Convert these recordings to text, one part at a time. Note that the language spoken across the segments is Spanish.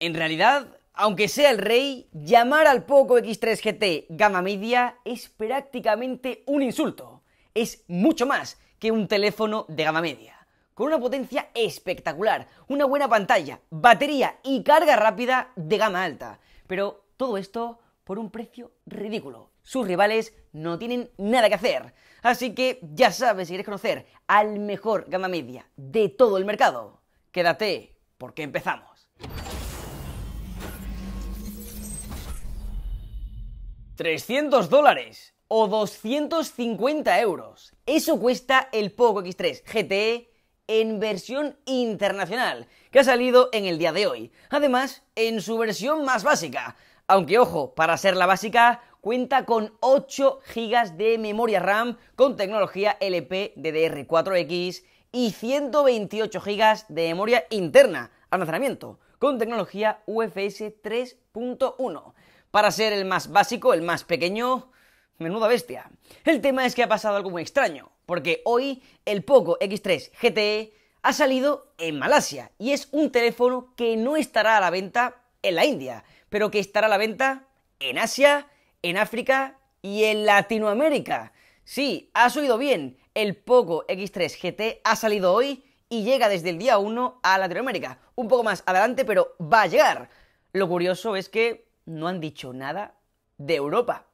En realidad, aunque sea el rey, llamar al Poco X3 GT gama media es prácticamente un insulto. Es mucho más que un teléfono de gama media. Con una potencia espectacular, una buena pantalla, batería y carga rápida de gama alta. Pero todo esto por un precio ridículo. Sus rivales no tienen nada que hacer. Así que ya sabes si quieres conocer al mejor gama media de todo el mercado. Quédate porque empezamos. 300 dólares o 250 euros. Eso cuesta el Poco X3 GTE en versión internacional, que ha salido en el día de hoy. Además, en su versión más básica. Aunque ojo, para ser la básica, cuenta con 8 GB de memoria RAM con tecnología LP DDR4X y 128 GB de memoria interna almacenamiento con tecnología UFS 3.1. Para ser el más básico, el más pequeño, menuda bestia. El tema es que ha pasado algo muy extraño, porque hoy el Poco X3 GTE ha salido en Malasia y es un teléfono que no estará a la venta en la India, pero que estará a la venta en Asia, en África y en Latinoamérica. Sí, has oído bien, el Poco X3 GT e ha salido hoy y llega desde el día 1 a Latinoamérica. Un poco más adelante, pero va a llegar. Lo curioso es que no han dicho nada de Europa.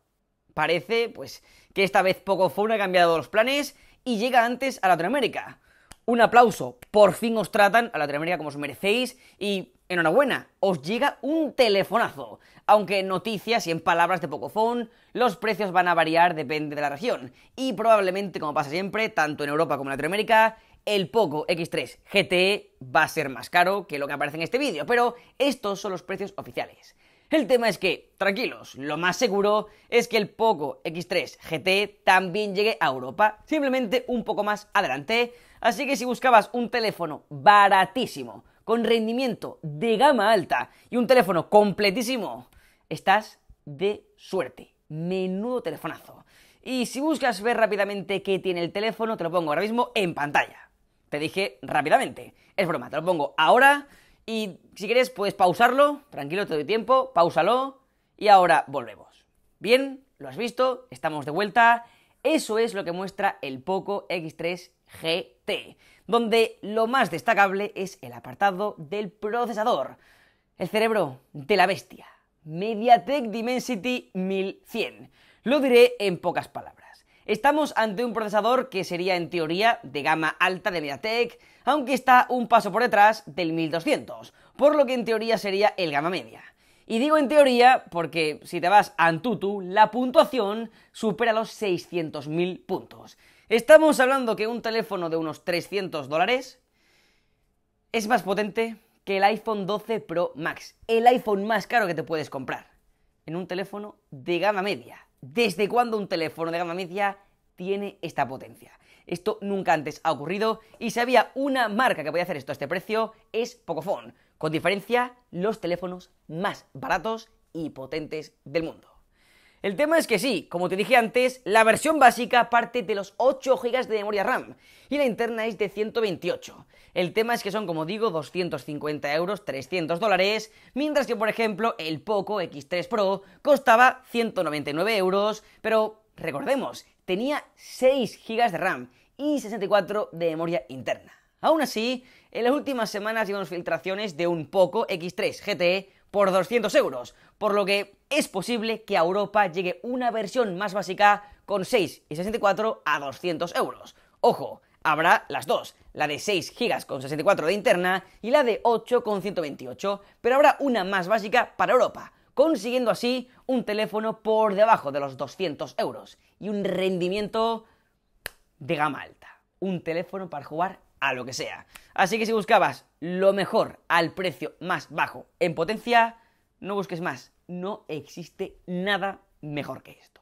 Parece, pues, que esta vez poco ha cambiado los planes y llega antes a Latinoamérica. Un aplauso, por fin os tratan a Latinoamérica como os merecéis y enhorabuena, os llega un telefonazo. Aunque en noticias y en palabras de Pocophone, los precios van a variar depende de la región. Y probablemente, como pasa siempre, tanto en Europa como en Latinoamérica, el Poco X3 GTE va a ser más caro que lo que aparece en este vídeo, pero estos son los precios oficiales. El tema es que, tranquilos, lo más seguro es que el Poco X3 GT también llegue a Europa, simplemente un poco más adelante, así que si buscabas un teléfono baratísimo, con rendimiento de gama alta y un teléfono completísimo, estás de suerte. Menudo telefonazo. Y si buscas ver rápidamente qué tiene el teléfono, te lo pongo ahora mismo en pantalla. Te dije rápidamente. Es broma, te lo pongo ahora y si quieres, puedes pausarlo, tranquilo, te doy tiempo, pausalo y ahora volvemos. Bien, lo has visto, estamos de vuelta. Eso es lo que muestra el Poco X3 GT, donde lo más destacable es el apartado del procesador, el cerebro de la bestia, MediaTek Dimensity 1100. Lo diré en pocas palabras. Estamos ante un procesador que sería en teoría de gama alta de MediaTek, aunque está un paso por detrás del 1200, por lo que en teoría sería el gama media. Y digo en teoría porque si te vas a Antutu, la puntuación supera los 600.000 puntos. Estamos hablando que un teléfono de unos 300 dólares es más potente que el iPhone 12 Pro Max, el iPhone más caro que te puedes comprar, en un teléfono de gama media. ¿Desde cuándo un teléfono de gama media tiene esta potencia? Esto nunca antes ha ocurrido y si había una marca que podía hacer esto a este precio es Pocophone. Con diferencia, los teléfonos más baratos y potentes del mundo. El tema es que sí, como te dije antes, la versión básica parte de los 8 GB de memoria RAM y la interna es de 128. El tema es que son, como digo, 250 euros, 300 dólares, mientras que, por ejemplo, el Poco X3 Pro costaba 199 euros, pero recordemos, tenía 6 GB de RAM y 64 de memoria interna. Aún así, en las últimas semanas llevamos filtraciones de un Poco X3 GT por 200 euros, por lo que es posible que a Europa llegue una versión más básica con 6 y 64 a 200 euros. Ojo, habrá las dos, la de 6 GB con 64 de interna y la de 8 con 128, pero habrá una más básica para Europa, consiguiendo así un teléfono por debajo de los 200 euros y un rendimiento de gama alta un teléfono para jugar a lo que sea. Así que si buscabas lo mejor al precio más bajo en potencia, no busques más. No existe nada mejor que esto.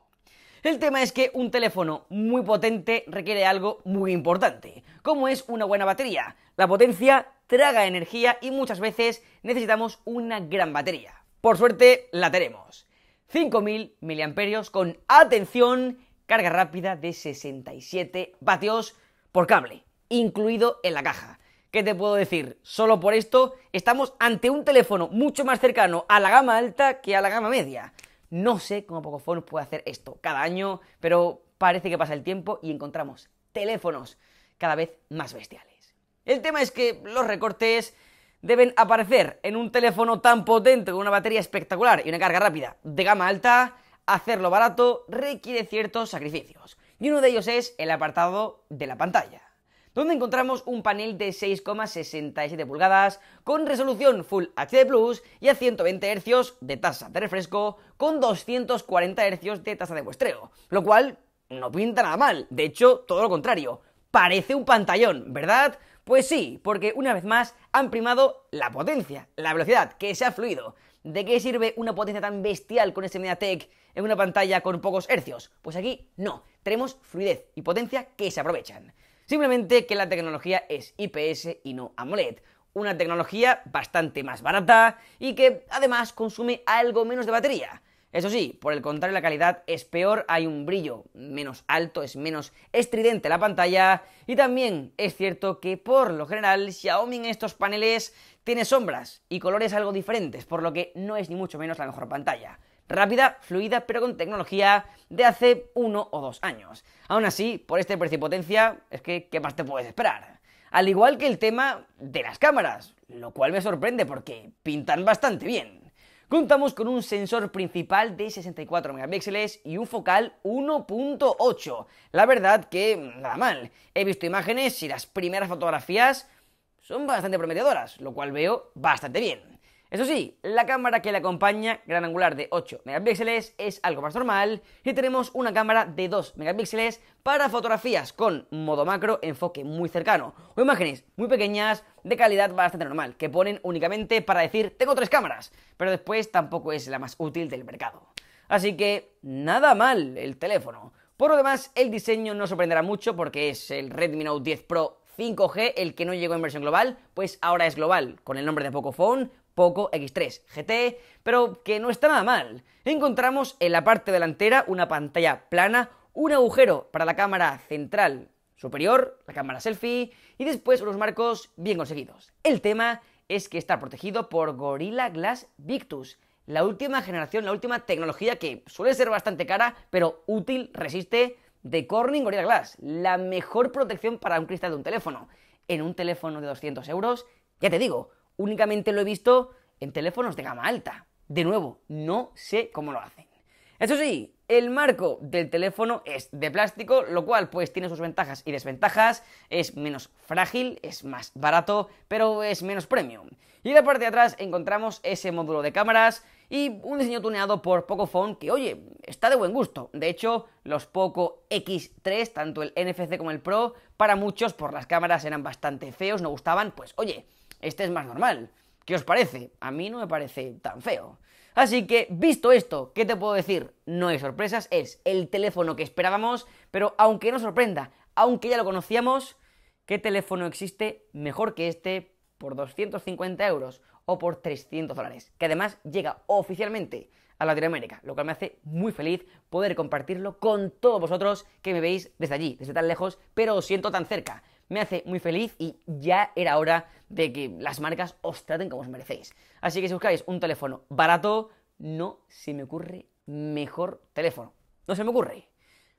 El tema es que un teléfono muy potente requiere algo muy importante, como es una buena batería. La potencia traga energía y muchas veces necesitamos una gran batería. Por suerte la tenemos. 5000 mAh con atención, carga rápida de 67 vatios por cable, incluido en la caja. ¿Qué te puedo decir? Solo por esto estamos ante un teléfono mucho más cercano a la gama alta que a la gama media. No sé cómo Pocophone puede hacer esto cada año, pero parece que pasa el tiempo y encontramos teléfonos cada vez más bestiales. El tema es que los recortes deben aparecer en un teléfono tan potente con una batería espectacular y una carga rápida de gama alta, hacerlo barato requiere ciertos sacrificios y uno de ellos es el apartado de la pantalla donde encontramos un panel de 6,67 pulgadas con resolución Full HD Plus y a 120 Hz de tasa de refresco con 240 Hz de tasa de muestreo, lo cual no pinta nada mal, de hecho todo lo contrario, parece un pantallón, ¿verdad? Pues sí, porque una vez más han primado la potencia, la velocidad, que ha fluido, ¿De qué sirve una potencia tan bestial con este MediaTek en una pantalla con pocos hercios? Pues aquí no, tenemos fluidez y potencia que se aprovechan. Simplemente que la tecnología es IPS y no AMOLED, una tecnología bastante más barata y que además consume algo menos de batería. Eso sí, por el contrario, la calidad es peor, hay un brillo menos alto, es menos estridente la pantalla y también es cierto que por lo general Xiaomi en estos paneles tiene sombras y colores algo diferentes, por lo que no es ni mucho menos la mejor pantalla. Rápida, fluida, pero con tecnología de hace uno o dos años. Aún así, por este precio y potencia, es que, ¿qué más te puedes esperar? Al igual que el tema de las cámaras, lo cual me sorprende porque pintan bastante bien. Contamos con un sensor principal de 64 megapíxeles y un focal 1.8. La verdad que nada mal. He visto imágenes y las primeras fotografías son bastante prometedoras, lo cual veo bastante bien. Eso sí, la cámara que le acompaña, gran angular de 8 megapíxeles, es algo más normal y tenemos una cámara de 2 megapíxeles para fotografías con modo macro, enfoque muy cercano o imágenes muy pequeñas de calidad bastante normal, que ponen únicamente para decir tengo tres cámaras, pero después tampoco es la más útil del mercado. Así que nada mal el teléfono. Por lo demás, el diseño no sorprenderá mucho porque es el Redmi Note 10 Pro 5G, el que no llegó en versión global, pues ahora es global, con el nombre de Phone Poco X3 GT, pero que no está nada mal. Encontramos en la parte delantera una pantalla plana, un agujero para la cámara central superior, la cámara selfie y después unos marcos bien conseguidos. El tema es que está protegido por Gorilla Glass Victus, la última generación, la última tecnología que suele ser bastante cara, pero útil, resiste, de Corning Gorilla Glass, la mejor protección para un cristal de un teléfono. En un teléfono de 200 euros, ya te digo, únicamente lo he visto en teléfonos de gama alta. De nuevo, no sé cómo lo hacen. Eso sí, el marco del teléfono es de plástico, lo cual pues tiene sus ventajas y desventajas, es menos frágil, es más barato, pero es menos premium. Y en la parte de atrás encontramos ese módulo de cámaras y un diseño tuneado por Pocophone que, oye, está de buen gusto. De hecho, los Poco X3, tanto el NFC como el Pro, para muchos por las cámaras eran bastante feos, no gustaban, pues oye, este es más normal. ¿Qué os parece? A mí no me parece tan feo. Así que, visto esto, ¿qué te puedo decir? No hay sorpresas, es el teléfono que esperábamos, pero aunque no sorprenda, aunque ya lo conocíamos, ¿qué teléfono existe mejor que este por 250 euros o por 300 dólares? Que además llega oficialmente a Latinoamérica, lo cual me hace muy feliz poder compartirlo con todos vosotros que me veis desde allí, desde tan lejos, pero os siento tan cerca me hace muy feliz y ya era hora de que las marcas os traten como os merecéis. Así que si buscáis un teléfono barato, no se me ocurre mejor teléfono. No se me ocurre.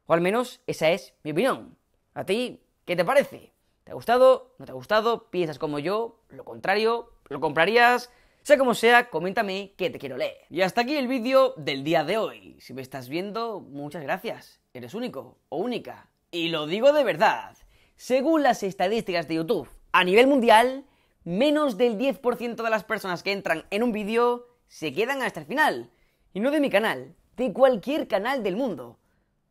O al menos esa es mi opinión. ¿A ti qué te parece? ¿Te ha gustado? ¿No te ha gustado? ¿Piensas como yo? ¿Lo contrario? ¿Lo comprarías? Sea como sea, coméntame que te quiero leer. Y hasta aquí el vídeo del día de hoy. Si me estás viendo, muchas gracias. Eres único o única. Y lo digo de verdad. Según las estadísticas de YouTube, a nivel mundial, menos del 10% de las personas que entran en un vídeo se quedan hasta el final. Y no de mi canal, de cualquier canal del mundo.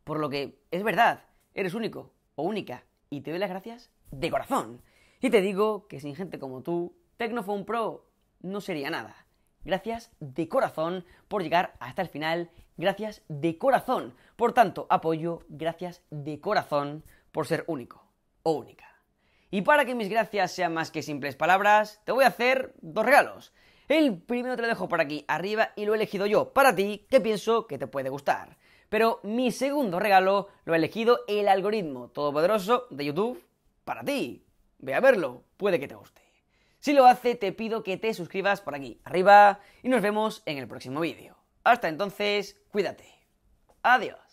Por lo que, es verdad, eres único o única. Y te doy las gracias de corazón. Y te digo que sin gente como tú, Tecnophone Pro no sería nada. Gracias de corazón por llegar hasta el final. Gracias de corazón por tanto apoyo. Gracias de corazón por ser único única. Y para que mis gracias sean más que simples palabras, te voy a hacer dos regalos. El primero te lo dejo por aquí arriba y lo he elegido yo para ti, que pienso que te puede gustar. Pero mi segundo regalo lo ha elegido el algoritmo todopoderoso de YouTube para ti. Ve a verlo, puede que te guste. Si lo hace, te pido que te suscribas por aquí arriba y nos vemos en el próximo vídeo. Hasta entonces, cuídate. Adiós.